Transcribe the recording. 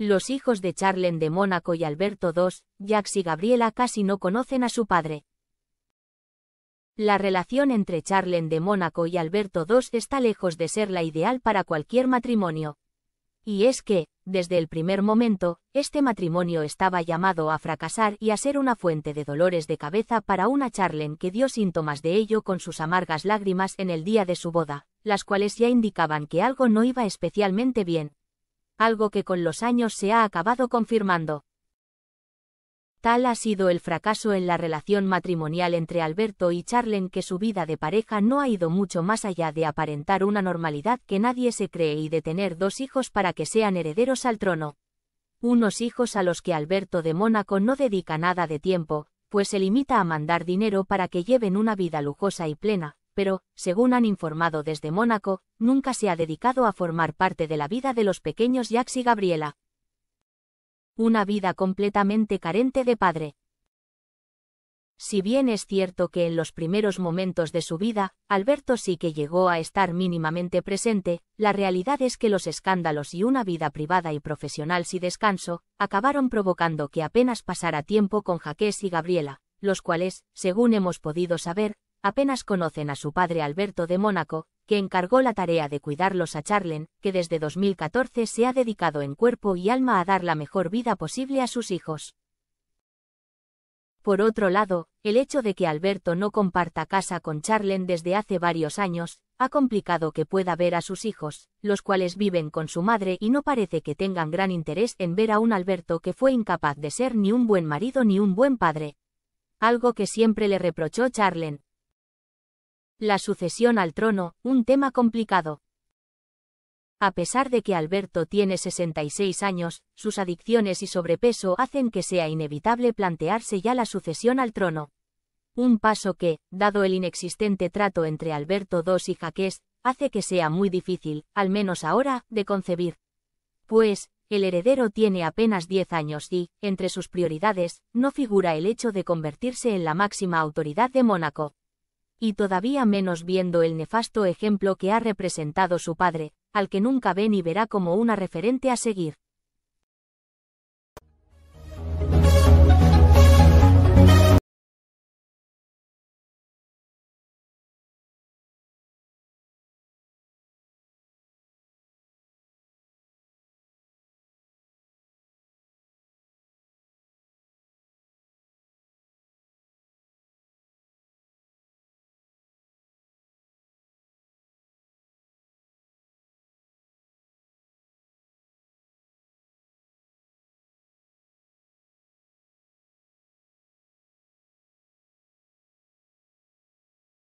Los hijos de Charlen de Mónaco y Alberto II, Jax y Gabriela casi no conocen a su padre. La relación entre Charlen de Mónaco y Alberto II está lejos de ser la ideal para cualquier matrimonio. Y es que, desde el primer momento, este matrimonio estaba llamado a fracasar y a ser una fuente de dolores de cabeza para una Charlen que dio síntomas de ello con sus amargas lágrimas en el día de su boda, las cuales ya indicaban que algo no iba especialmente bien algo que con los años se ha acabado confirmando. Tal ha sido el fracaso en la relación matrimonial entre Alberto y Charlen que su vida de pareja no ha ido mucho más allá de aparentar una normalidad que nadie se cree y de tener dos hijos para que sean herederos al trono. Unos hijos a los que Alberto de Mónaco no dedica nada de tiempo, pues se limita a mandar dinero para que lleven una vida lujosa y plena, pero, según han informado desde Mónaco, nunca se ha dedicado a formar parte de la vida de los pequeños Jax y Gabriela. Una vida completamente carente de padre. Si bien es cierto que en los primeros momentos de su vida, Alberto sí que llegó a estar mínimamente presente, la realidad es que los escándalos y una vida privada y profesional sin descanso, acabaron provocando que apenas pasara tiempo con Jaques y Gabriela, los cuales, según hemos podido saber, apenas conocen a su padre Alberto de Mónaco, que encargó la tarea de cuidarlos a Charlen, que desde 2014 se ha dedicado en cuerpo y alma a dar la mejor vida posible a sus hijos. Por otro lado, el hecho de que Alberto no comparta casa con Charlen desde hace varios años, ha complicado que pueda ver a sus hijos, los cuales viven con su madre y no parece que tengan gran interés en ver a un Alberto que fue incapaz de ser ni un buen marido ni un buen padre. Algo que siempre le reprochó Charlen, la sucesión al trono, un tema complicado. A pesar de que Alberto tiene 66 años, sus adicciones y sobrepeso hacen que sea inevitable plantearse ya la sucesión al trono. Un paso que, dado el inexistente trato entre Alberto II y Jaques, hace que sea muy difícil, al menos ahora, de concebir. Pues, el heredero tiene apenas 10 años y, entre sus prioridades, no figura el hecho de convertirse en la máxima autoridad de Mónaco y todavía menos viendo el nefasto ejemplo que ha representado su padre, al que nunca ve ni verá como una referente a seguir.